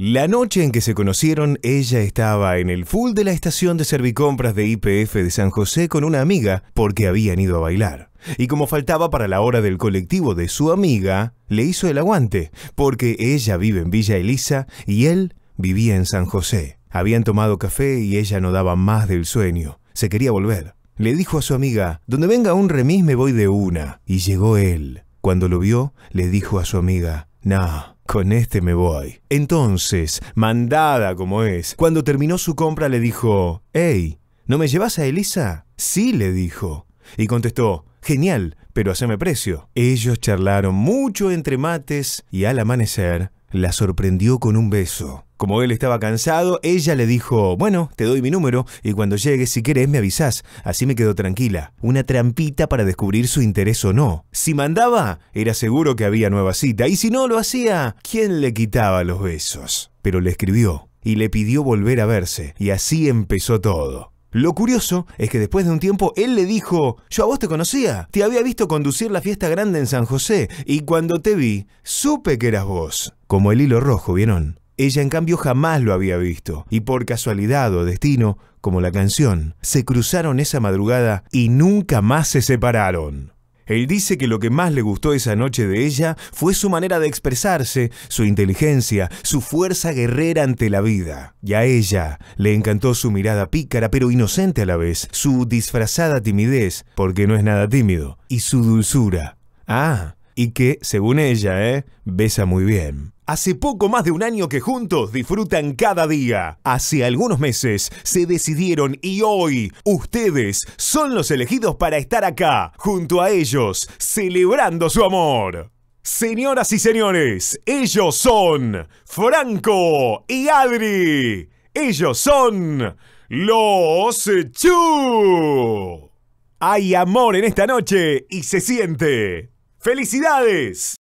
La noche en que se conocieron, ella estaba en el full de la estación de servicompras de IPF de San José con una amiga porque habían ido a bailar. Y como faltaba para la hora del colectivo de su amiga, le hizo el aguante, porque ella vive en Villa Elisa y él vivía en San José. Habían tomado café y ella no daba más del sueño. Se quería volver. Le dijo a su amiga, donde venga un remis me voy de una. Y llegó él. Cuando lo vio, le dijo a su amiga, nah, con este me voy. Entonces, mandada como es, cuando terminó su compra le dijo, Hey, ¿no me llevas a Elisa? Sí, le dijo. Y contestó, Genial, pero haceme precio. Ellos charlaron mucho entre mates y al amanecer la sorprendió con un beso. Como él estaba cansado, ella le dijo, bueno, te doy mi número y cuando llegues si querés me avisás, así me quedó tranquila. Una trampita para descubrir su interés o no. Si mandaba, era seguro que había nueva cita y si no lo hacía, ¿quién le quitaba los besos? Pero le escribió y le pidió volver a verse y así empezó todo. Lo curioso es que después de un tiempo él le dijo, yo a vos te conocía, te había visto conducir la fiesta grande en San José y cuando te vi, supe que eras vos. Como el hilo rojo, ¿vieron? Ella en cambio jamás lo había visto, y por casualidad o destino, como la canción, se cruzaron esa madrugada y nunca más se separaron. Él dice que lo que más le gustó esa noche de ella fue su manera de expresarse, su inteligencia, su fuerza guerrera ante la vida. Y a ella le encantó su mirada pícara pero inocente a la vez, su disfrazada timidez, porque no es nada tímido, y su dulzura. Ah, y que, según ella, ¿eh? besa muy bien. Hace poco más de un año que juntos disfrutan cada día. Hace algunos meses se decidieron y hoy ustedes son los elegidos para estar acá, junto a ellos, celebrando su amor. Señoras y señores, ellos son Franco y Adri. Ellos son los Chu. Hay amor en esta noche y se siente. ¡Felicidades!